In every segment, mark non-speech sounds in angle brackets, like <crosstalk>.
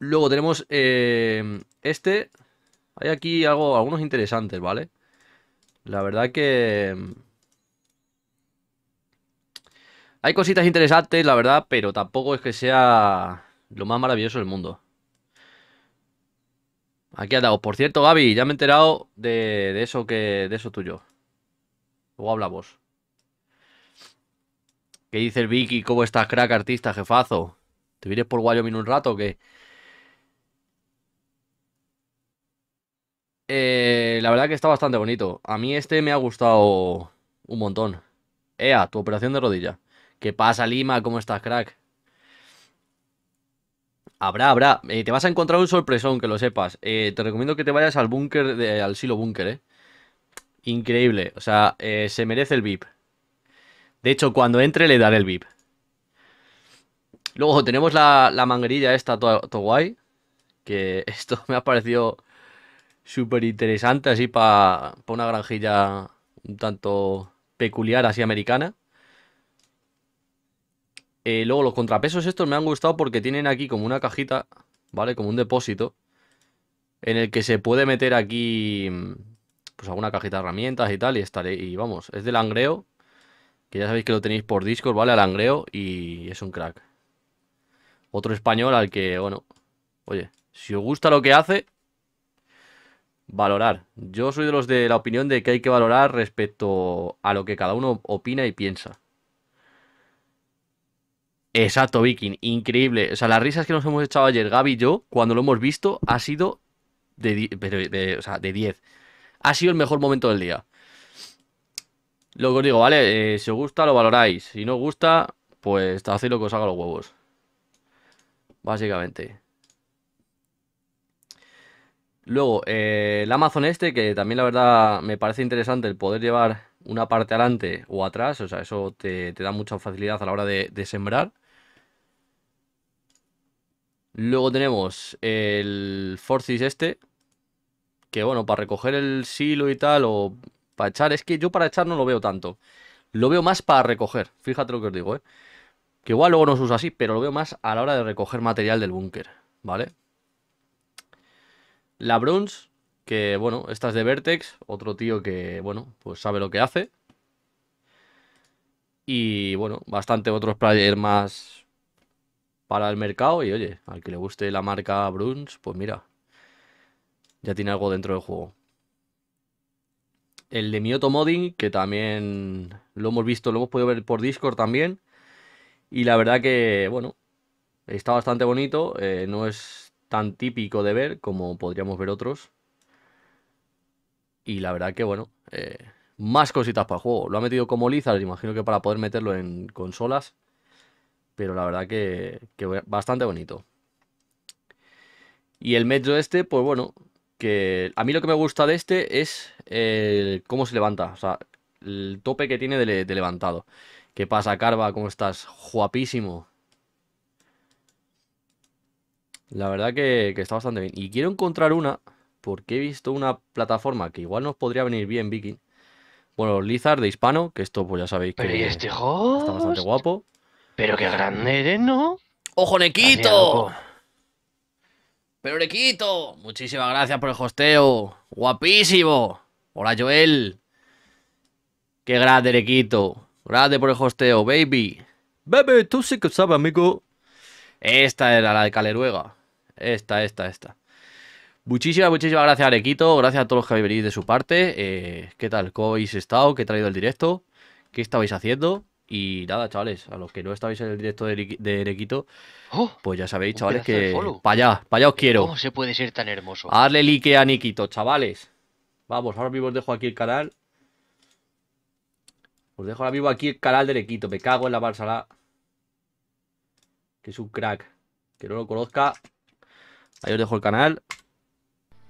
Luego tenemos eh, este. Hay aquí algunos interesantes, ¿vale? La verdad que... Mm, hay cositas interesantes, la verdad, pero tampoco es que sea lo más maravilloso del mundo. Aquí ha dado. Por cierto, Gaby, ya me he enterado de, eso que. de eso tuyo. Luego vos. ¿Qué dice el Vicky? ¿Cómo estás, crack artista, jefazo? ¿Te vienes por Wyoming un rato o qué? Eh, la verdad que está bastante bonito. A mí este me ha gustado un montón. Ea, tu operación de rodilla. ¿Qué pasa, Lima? ¿Cómo estás, crack? Habrá, habrá. Eh, te vas a encontrar un sorpresón, que lo sepas. Eh, te recomiendo que te vayas al búnker, al silo búnker, ¿eh? Increíble. O sea, se merece el VIP. De hecho, cuando entre le daré el VIP. Luego tenemos la, manguerilla esta, todo guay. Que <laughs> esto me ha parecido súper interesante así para una granjilla un tanto peculiar así americana. Eh, luego los contrapesos estos me han gustado porque tienen aquí como una cajita, ¿vale? Como un depósito en el que se puede meter aquí mm, pues alguna cajita de herramientas y tal y estaré y vamos, es de langreo que ya sabéis que lo tenéis por Discord, ¿vale? A langreo y es un crack. Otro español al que, bueno, oye, si os gusta lo que hace, Valorar. Yo soy de los de la opinión de que hay que valorar respecto a lo que cada uno opina y piensa. Exacto, Viking, increíble. O sea, las risas que nos hemos echado ayer, Gaby y yo, cuando lo hemos visto, ha sido de 10. Ha sido el mejor momento del día. Lo que os digo, ¿vale? Eh, si os gusta, lo valoráis. Si no os gusta, pues hacéis lo que os haga los huevos. Básicamente. Luego, eh, el Amazon este, que también la verdad me parece interesante el poder llevar una parte adelante o atrás, o sea, eso te, da mucha facilidad a la hora de, sembrar. Luego tenemos el Forcis este, que bueno, para recoger el silo y tal, o para echar, es que yo para echar no lo veo tanto. Lo veo más para recoger, fíjate lo que os digo, ¿eh? Que igual luego no se usa así, pero lo veo más a la hora de recoger material del búnker, ¿vale? La Bruns, que bueno, esta es de Vertex, otro tío que, bueno, pues sabe lo que hace. Y bueno, bastante otros players más para el mercado. Y oye, al que le guste la marca Bruns, pues mira, ya tiene algo dentro del juego. El de Mioto Modding, que también lo hemos visto, lo hemos podido ver por Discord también. Y la verdad que, bueno, está bastante bonito. Eh, no es tan típico de ver como podríamos ver otros. Y la verdad que, bueno, eh, más cositas para juego. Lo ha metido como Lizard, imagino que para poder meterlo en consolas. Pero la verdad que, bastante bonito. Y el metro este, pues bueno, que a mí lo que me gusta de este es cómo se levanta, o sea, el tope que tiene de, levantado. ¿Qué pasa, Carva? ¿Cómo estás? Guapísimo. La verdad que, está bastante bien. Y quiero encontrar una, porque he visto una plataforma que igual nos podría venir bien, Viking. Bueno, Lizard de Hispano, que esto pues ya sabéis que Pero este está bastante guapo. Pero qué grande eres, ¿no? ¡Ojo, Nequito! Pero Nequito, muchísimas gracias por el hosteo. Guapísimo. Hola, Joel. Qué grande, Nequito. Grande por el hosteo, baby. Baby, tú sí que sabes, amigo. Esta era la de Caleruega. Esta, esta, esta. Muchísimas, muchísimas gracias, Arequito. Gracias a todos los que habéis venido de su parte. Eh, ¿Qué tal? ¿Cómo habéis estado? ¿Qué he traído el directo? ¿Qué estabais haciendo? Y nada, chavales, a los que no estabais en el directo de, Arequito, ¡Oh! pues ya sabéis, chavales, que. Para allá, para allá os quiero. ¿Cómo se puede ser tan hermoso? Hazle like a Nikito, chavales. Vamos, ahora mismo os dejo aquí el canal. Os dejo ahora mismo aquí el canal de Arequito. Me cago en la balsala. Que es un crack. Que no lo conozca, Ahí os dejo el canal.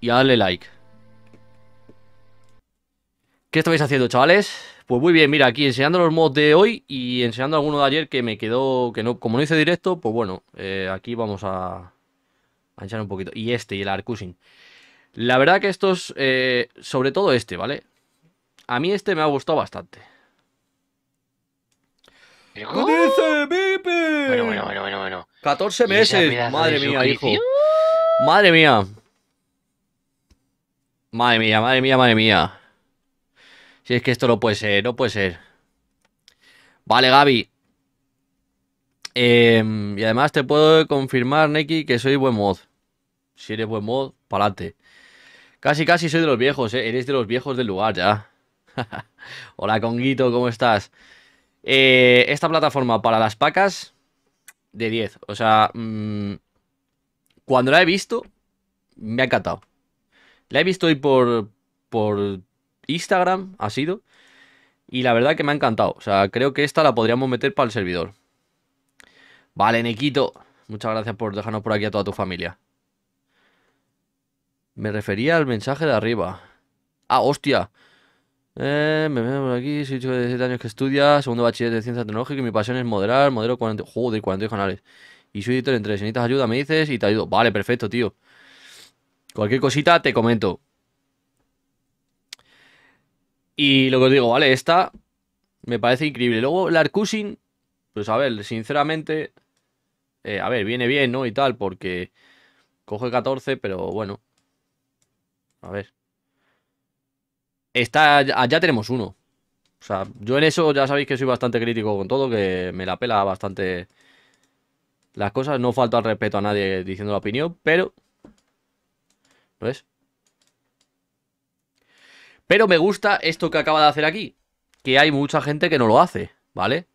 Y a darle like. ¿Qué estáis haciendo, chavales? Pues muy bien, mira, aquí enseñando los mods de hoy y enseñando alguno de ayer que me quedó, que no, como no hice directo, pues bueno, eh, aquí vamos a, a un poquito. Y este, y el Arcusin. La verdad que estos, eh, sobre todo este, ¿vale? A mí este me ha gustado bastante. ¿Qué Bueno, bueno, bueno, bueno, bueno. 14 meses, madre mía, hijo. Madre mía. Madre mía, madre mía, madre mía. Si es que esto no puede ser, no puede ser. Vale, Gaby. Em, y además te puedo confirmar, Neki, que soy buen mod. Si eres buen mod, pa'lante. Casi, casi soy de los viejos, ¿eh? Eres de los viejos del lugar ya. <laughs> Hola, Conguito, ¿cómo estás? Eh, esta plataforma para las pacas, de 10. O sea, mmm, cuando la he visto, me ha encantado. La he visto hoy por, por Instagram, ha sido. Y la verdad que me ha encantado. O sea, creo que esta la podríamos meter para el servidor. Vale, Nequito. Muchas gracias por dejarnos por aquí a toda tu familia. Me refería al mensaje de arriba. Ah, hostia. Eh, me veo por aquí, soy chico de 17 años que estudia, segundo bachiller de ciencia tecnológica y mi pasión es moderar, modelo 40... Joder, 42 canales. Y soy editor entre, si necesitas ayuda, me dices y te ayudo. Vale, perfecto, tío. Cualquier cosita te comento. Y lo que os digo, vale, esta me parece increíble. Luego la Arcusin, pues a ver, sinceramente, eh, a ver, viene bien, ¿no? Y tal, porque coge 14, pero bueno. A ver. Está, ya tenemos uno. O sea, yo en eso ya sabéis que soy bastante crítico con todo, que me la pela bastante las cosas. No falta al respeto a nadie diciendo la opinión, pero... ¿Lo ves? Pero me gusta esto que acaba de hacer aquí. Que hay mucha gente que no lo hace, ¿vale?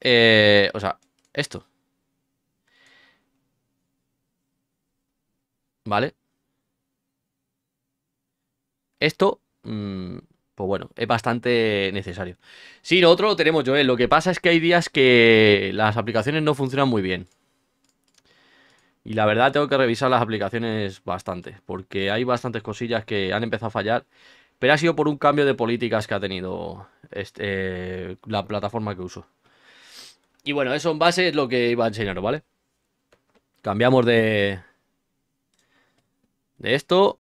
Eh, o sea, esto. ¿Vale? Esto... Mm, pues bueno, es bastante necesario. Sí, lo otro lo tenemos, Joel. Lo que pasa es que hay días que las aplicaciones no funcionan muy bien. Y la verdad tengo que revisar las aplicaciones bastante, porque hay bastantes cosillas que han empezado a fallar, pero ha sido por un cambio de políticas que ha tenido este, eh, la plataforma que uso. Y bueno, eso en base es lo que iba a enseñaros, ¿vale? Cambiamos de, de esto